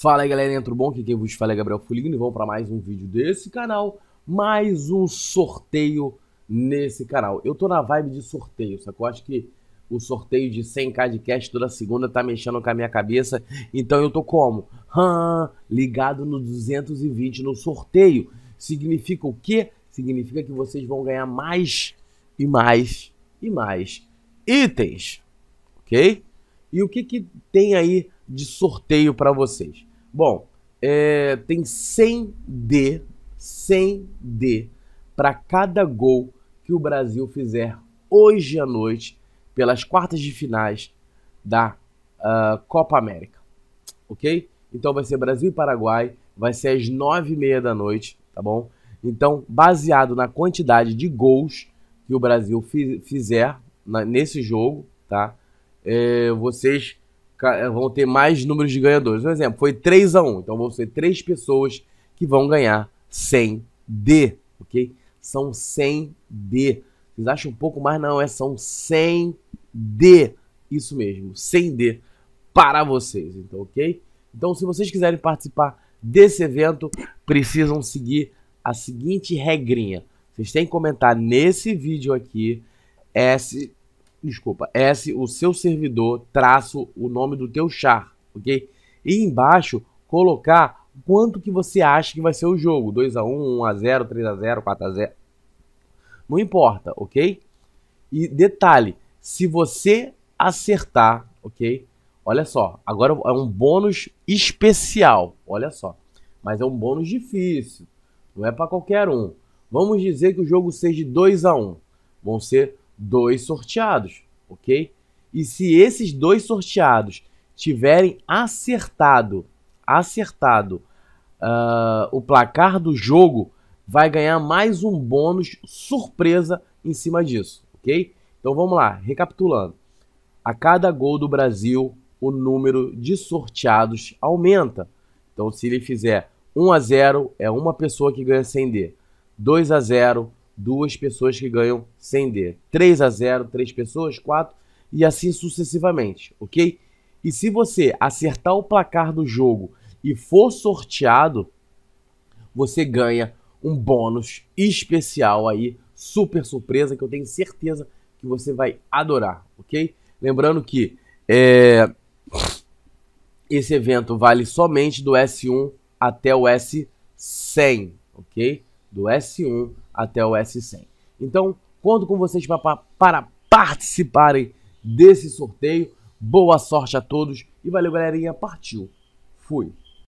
Fala aí galera, tudo bom? Aqui quem vos fala é Gabriel Fulino e vamos para mais um vídeo desse canal, mais um sorteio nesse canal. Eu tô na vibe de sorteio, sacou? Acho que o sorteio de 100k de cash toda segunda tá mexendo com a minha cabeça, então eu tô como? ligado no 220 no sorteio. Significa o quê? Significa que vocês vão ganhar mais e mais e mais itens, ok? E o que, que tem aí de sorteio para vocês? Bom, é, tem 100 D, 100 D para cada gol que o Brasil fizer hoje à noite pelas quartas de finais da uh, Copa América, ok? Então vai ser Brasil e Paraguai, vai ser às nove e meia da noite, tá bom? Então, baseado na quantidade de gols que o Brasil fizer nesse jogo, tá? É, vocês eh, vão ter mais números de ganhadores. Um exemplo, foi 3 a 1. Então vão ser três pessoas que vão ganhar 100 D, ok? São 100 D. Vocês acham um pouco mais? Não, é são 100 D. Isso mesmo, 100 D para vocês, então, ok? Então, se vocês quiserem participar desse evento, precisam seguir a seguinte regrinha. Vocês têm que comentar nesse vídeo aqui, esse desculpa, S, o seu servidor, traço, o nome do teu char, ok? E embaixo, colocar quanto que você acha que vai ser o jogo, 2x1, 1x0, 3x0, 4x0, não importa, ok? E detalhe, se você acertar, ok? Olha só, agora é um bônus especial, olha só, mas é um bônus difícil, não é para qualquer um. Vamos dizer que o jogo seja 2 a 1 Vão ser dois sorteados, ok? E se esses dois sorteados tiverem acertado, acertado uh, o placar do jogo, vai ganhar mais um bônus surpresa em cima disso, ok? Então vamos lá, recapitulando. A cada gol do Brasil, o número de sorteados aumenta. Então se ele fizer 1 a 0 é uma pessoa que ganha 100D. 2 a 0 duas pessoas que ganham 100D. 3 a 0, 3 pessoas, 4 e assim sucessivamente, ok? E se você acertar o placar do jogo e for sorteado, você ganha um bônus especial aí, super surpresa, que eu tenho certeza que você vai adorar, ok? Lembrando que é, esse evento vale somente do S1 até o S100, ok? do S1 até o S100. Então, conto com vocês para participarem desse sorteio. Boa sorte a todos e valeu, galerinha. Partiu. Fui.